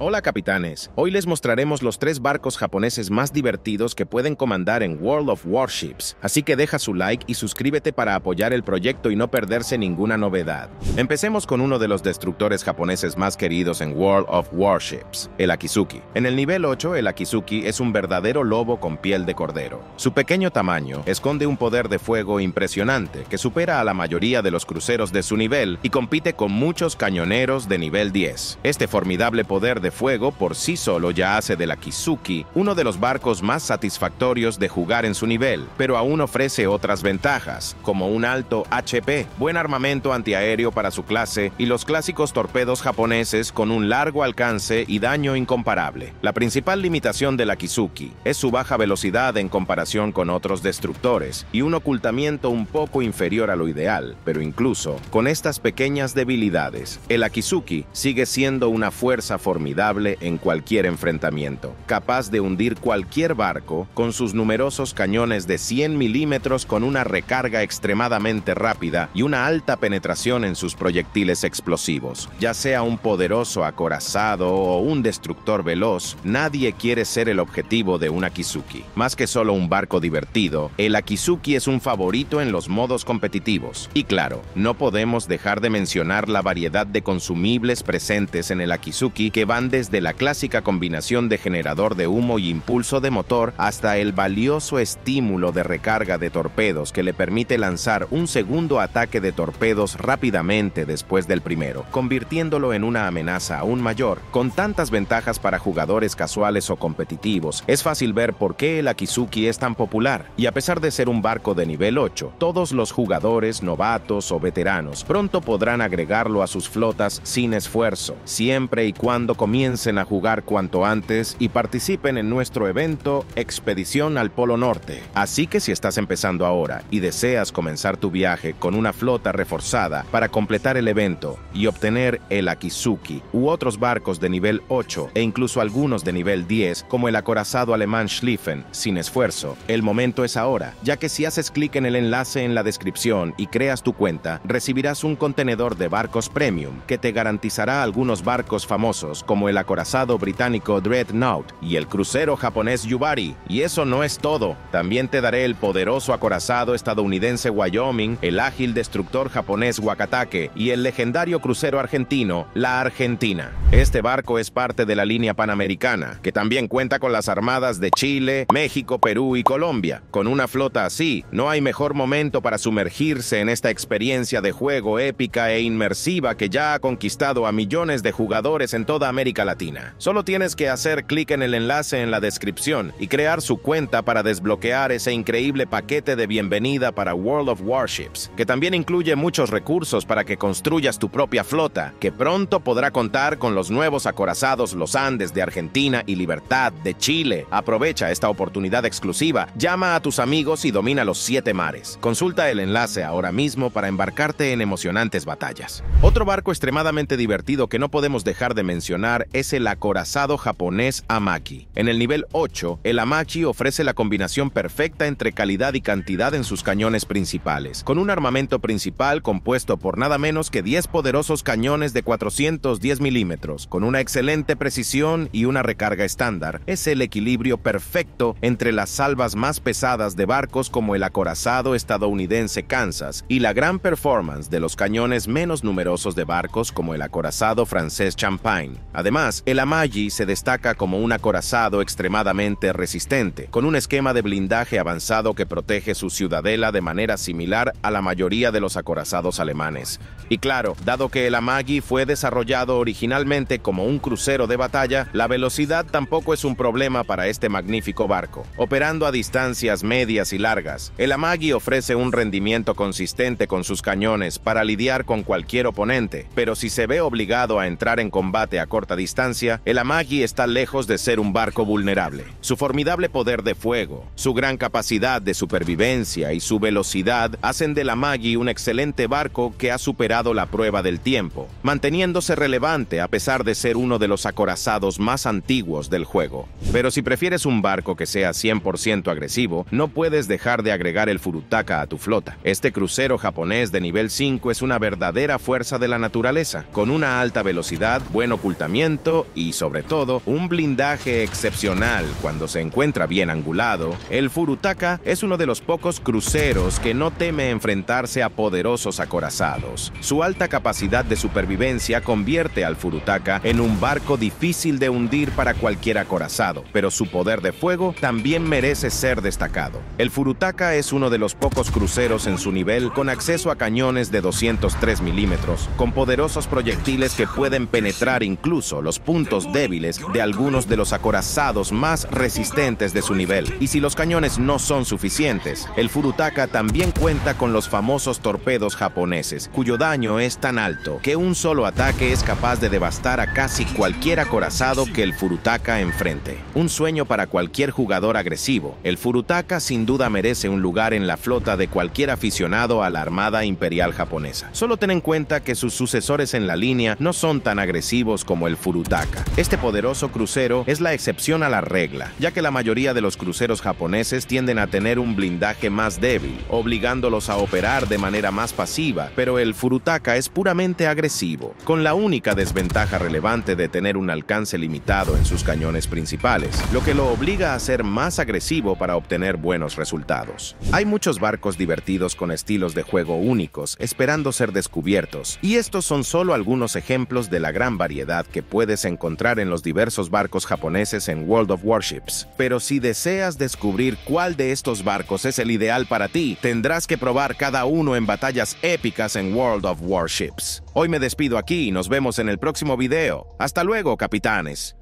Hola capitanes, hoy les mostraremos los tres barcos japoneses más divertidos que pueden comandar en World of Warships, así que deja su like y suscríbete para apoyar el proyecto y no perderse ninguna novedad. Empecemos con uno de los destructores japoneses más queridos en World of Warships, el Akizuki. En el nivel 8, el Akizuki es un verdadero lobo con piel de cordero. Su pequeño tamaño esconde un poder de fuego impresionante que supera a la mayoría de los cruceros de su nivel y compite con muchos cañoneros de nivel 10. Este formidable poder de fuego por sí solo ya hace de la Kizuki uno de los barcos más satisfactorios de jugar en su nivel, pero aún ofrece otras ventajas, como un alto HP, buen armamento antiaéreo para su clase y los clásicos torpedos japoneses con un largo alcance y daño incomparable. La principal limitación de la Kizuki es su baja velocidad en comparación con otros destructores y un ocultamiento un poco inferior a lo ideal, pero incluso con estas pequeñas debilidades, el Akizuki sigue siendo una fuerza formidable en cualquier enfrentamiento, capaz de hundir cualquier barco con sus numerosos cañones de 100 milímetros con una recarga extremadamente rápida y una alta penetración en sus proyectiles explosivos. Ya sea un poderoso acorazado o un destructor veloz, nadie quiere ser el objetivo de un Akizuki. Más que solo un barco divertido, el Akizuki es un favorito en los modos competitivos. Y claro, no podemos dejar de mencionar la variedad de consumibles presentes en el Akizuki que van desde la clásica combinación de generador de humo y impulso de motor hasta el valioso estímulo de recarga de torpedos que le permite lanzar un segundo ataque de torpedos rápidamente después del primero, convirtiéndolo en una amenaza aún mayor. Con tantas ventajas para jugadores casuales o competitivos, es fácil ver por qué el Akizuki es tan popular, y a pesar de ser un barco de nivel 8, todos los jugadores, novatos o veteranos pronto podrán agregarlo a sus flotas sin esfuerzo, siempre y cuando comiencen comiencen a jugar cuanto antes y participen en nuestro evento Expedición al Polo Norte. Así que si estás empezando ahora y deseas comenzar tu viaje con una flota reforzada para completar el evento y obtener el Akizuki u otros barcos de nivel 8 e incluso algunos de nivel 10 como el acorazado alemán Schlieffen sin esfuerzo, el momento es ahora, ya que si haces clic en el enlace en la descripción y creas tu cuenta, recibirás un contenedor de barcos premium que te garantizará algunos barcos famosos como el acorazado británico Dreadnought y el crucero japonés Yubari. Y eso no es todo, también te daré el poderoso acorazado estadounidense Wyoming, el ágil destructor japonés Wakatake y el legendario crucero argentino, la Argentina. Este barco es parte de la línea panamericana, que también cuenta con las armadas de Chile, México, Perú y Colombia. Con una flota así, no hay mejor momento para sumergirse en esta experiencia de juego épica e inmersiva que ya ha conquistado a millones de jugadores en toda América Latina. Solo tienes que hacer clic en el enlace en la descripción y crear su cuenta para desbloquear ese increíble paquete de bienvenida para World of Warships, que también incluye muchos recursos para que construyas tu propia flota, que pronto podrá contar con los nuevos acorazados Los Andes de Argentina y Libertad de Chile. Aprovecha esta oportunidad exclusiva, llama a tus amigos y domina los siete mares. Consulta el enlace ahora mismo para embarcarte en emocionantes batallas. Otro barco extremadamente divertido que no podemos dejar de mencionar es el acorazado japonés Amaki. En el nivel 8, el Amaki ofrece la combinación perfecta entre calidad y cantidad en sus cañones principales, con un armamento principal compuesto por nada menos que 10 poderosos cañones de 410 milímetros, con una excelente precisión y una recarga estándar. Es el equilibrio perfecto entre las salvas más pesadas de barcos como el acorazado estadounidense Kansas y la gran performance de los cañones menos numerosos de barcos como el acorazado francés Champagne. Además, Además, el Amagi se destaca como un acorazado extremadamente resistente, con un esquema de blindaje avanzado que protege su ciudadela de manera similar a la mayoría de los acorazados alemanes. Y claro, dado que el Amagi fue desarrollado originalmente como un crucero de batalla, la velocidad tampoco es un problema para este magnífico barco. Operando a distancias medias y largas, el Amagi ofrece un rendimiento consistente con sus cañones para lidiar con cualquier oponente, pero si se ve obligado a entrar en combate a corta distancia, el Amagi está lejos de ser un barco vulnerable. Su formidable poder de fuego, su gran capacidad de supervivencia y su velocidad hacen del Amagi un excelente barco que ha superado la prueba del tiempo, manteniéndose relevante a pesar de ser uno de los acorazados más antiguos del juego. Pero si prefieres un barco que sea 100% agresivo, no puedes dejar de agregar el Furutaka a tu flota. Este crucero japonés de nivel 5 es una verdadera fuerza de la naturaleza, con una alta velocidad, buen ocultamiento, y sobre todo un blindaje excepcional cuando se encuentra bien angulado, el Furutaka es uno de los pocos cruceros que no teme enfrentarse a poderosos acorazados. Su alta capacidad de supervivencia convierte al Furutaka en un barco difícil de hundir para cualquier acorazado, pero su poder de fuego también merece ser destacado. El Furutaka es uno de los pocos cruceros en su nivel con acceso a cañones de 203 milímetros, con poderosos proyectiles que pueden penetrar incluso los puntos débiles de algunos de los acorazados más resistentes de su nivel. Y si los cañones no son suficientes, el Furutaka también cuenta con los famosos torpedos japoneses, cuyo daño es tan alto que un solo ataque es capaz de devastar a casi cualquier acorazado que el Furutaka enfrente. Un sueño para cualquier jugador agresivo, el Furutaka sin duda merece un lugar en la flota de cualquier aficionado a la Armada Imperial Japonesa. Solo ten en cuenta que sus sucesores en la línea no son tan agresivos como el Furutaka Furutaka. Este poderoso crucero es la excepción a la regla, ya que la mayoría de los cruceros japoneses tienden a tener un blindaje más débil, obligándolos a operar de manera más pasiva, pero el Furutaka es puramente agresivo, con la única desventaja relevante de tener un alcance limitado en sus cañones principales, lo que lo obliga a ser más agresivo para obtener buenos resultados. Hay muchos barcos divertidos con estilos de juego únicos, esperando ser descubiertos, y estos son solo algunos ejemplos de la gran variedad que puede puedes encontrar en los diversos barcos japoneses en World of Warships. Pero si deseas descubrir cuál de estos barcos es el ideal para ti, tendrás que probar cada uno en batallas épicas en World of Warships. Hoy me despido aquí y nos vemos en el próximo video. Hasta luego, capitanes.